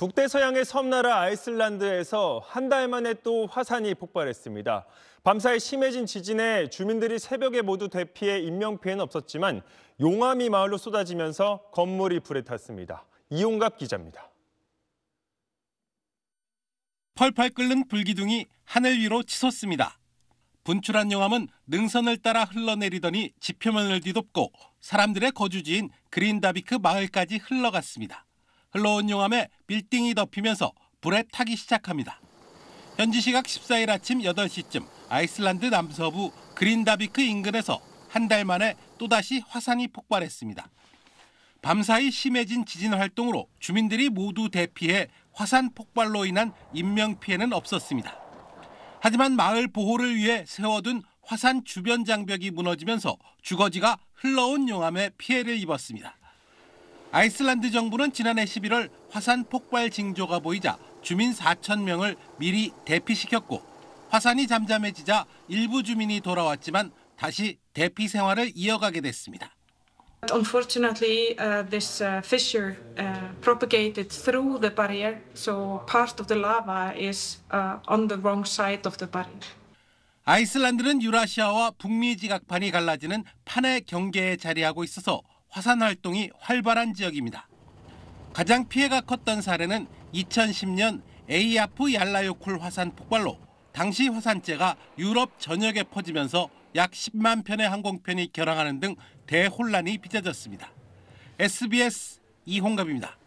북대서양의 섬나라 아이슬란드에서 한 달 만에 또 화산이 폭발했습니다. 밤사이 심해진 지진에 주민들이 새벽에 모두 대피해 인명피해는 없었지만 용암이 마을로 쏟아지면서 건물이 불에 탔습니다. 이용갑 기자입니다. 펄펄 끓는 불기둥이 하늘 위로 치솟습니다. 분출한 용암은 능선을 따라 흘러내리더니 지표면을 뒤덮고 사람들의 거주지인 그린다비크 마을까지 흘러갔습니다. 흘러온 용암에 빌딩이 덮이면서 불에 타기 시작합니다. 현지 시각 14일 아침 8시쯤 아이슬란드 남서부 그린다비크 인근에서 한 달 만에 또다시 화산이 폭발했습니다. 밤사이 심해진 지진 활동으로 주민들이 모두 대피해 화산 폭발로 인한 인명피해는 없었습니다. 하지만 마을 보호를 위해 세워둔 화산 주변 장벽이 무너지면서 주거지가 흘러온 용암에 피해를 입었습니다. 아이슬란드 정부는 지난해 11월 화산 폭발 징조가 보이자 주민 4천 명을 미리 대피시켰고 화산이 잠잠해지자 일부 주민이 돌아왔지만 다시 대피 생활을 이어가게 됐습니다. Unfortunately, uh, this uh, fissure uh, propagated through the barrier, so part of the lava is uh, on the wrong side of the barrier. 아이슬란드는 유라시아와 북미 지각판이 갈라지는 판의 경계에 자리하고 있어서 화산 활동이 활발한 지역입니다. 가장 피해가 컸던 사례는 2010년 에이아프 얄라요쿨 화산 폭발로 당시 화산재가 유럽 전역에 퍼지면서 약 10만 편의 항공편이 결항하는 등 대혼란이 빚어졌습니다. SBS 이홍갑입니다.